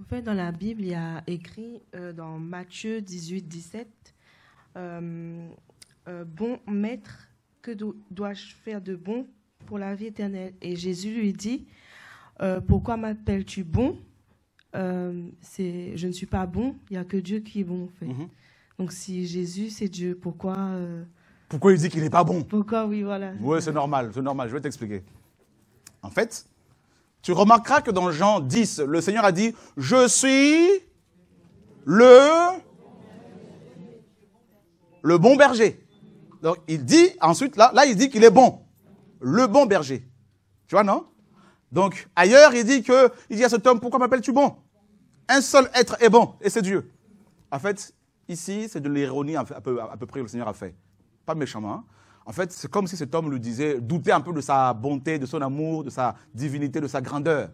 En fait, dans la Bible, il y a écrit euh, dans Matthieu 18, 17, euh, euh, Bon maître, que dois-je faire de bon pour la vie éternelle Et Jésus lui dit, Pourquoi m'appelles-tu bon Je ne suis pas bon, il n'y a que Dieu qui est bon. fait. Mhm. Donc si Jésus, c'est Dieu, pourquoi... pourquoi il dit qu'il n'est pas bon Pourquoi, oui, voilà. Oui, c'est normal, c'est normal, je vais t'expliquer. En fait, tu remarqueras que dans Jean 10, le Seigneur a dit, je suis le, le bon berger. Donc il dit ensuite, là, là il dit qu'il est bon, le bon berger. Tu vois, non Donc ailleurs, il dit que, il à cet homme, pourquoi m'appelles-tu bon Un seul être est bon, et c'est Dieu. En fait, ici, c'est de l'ironie à peu, à peu près que le Seigneur a fait. Pas méchamment. Hein en fait, c'est comme si cet homme le disait, doutait un peu de sa bonté, de son amour, de sa divinité, de sa grandeur.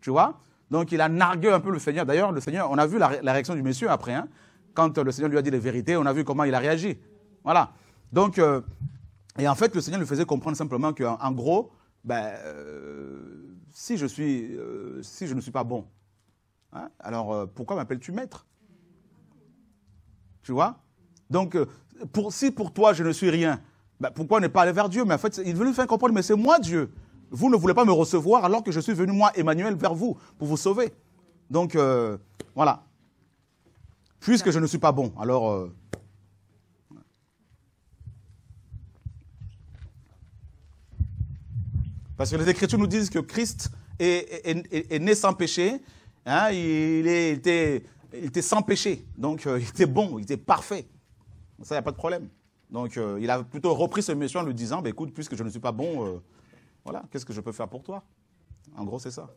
Tu vois Donc il a nargué un peu le Seigneur. D'ailleurs, le Seigneur, on a vu la, réaction du monsieur après. Hein, quand le Seigneur lui a dit les vérités, on a vu comment il a réagi. Voilà. Donc, euh, et en fait, le Seigneur lui faisait comprendre simplement qu'en en gros, ben, euh, si, je suis, euh, si je ne suis pas bon, hein, alors pourquoi m'appelles-tu maître Tu vois Donc, pour, si pour toi je ne suis rien, bah, pourquoi ne pas aller vers Dieu Mais en fait, il veut lui faire comprendre, mais c'est moi Dieu. Vous ne voulez pas me recevoir alors que je suis venu, moi, Emmanuel, vers vous, pour vous sauver. Donc, euh, voilà. Puisque je ne suis pas bon, alors... Euh, Parce que les Écritures nous disent que Christ est, né sans péché. Hein, il, était, il, était, sans péché. Donc, euh, il était bon, il était parfait. Ça, il n'y a pas de problème. Donc, euh, il a plutôt repris ce monsieur en lui disant, bah, écoute, puisque je ne suis pas bon, euh, voilà, qu'est-ce que je peux faire pour toi En gros, c'est ça.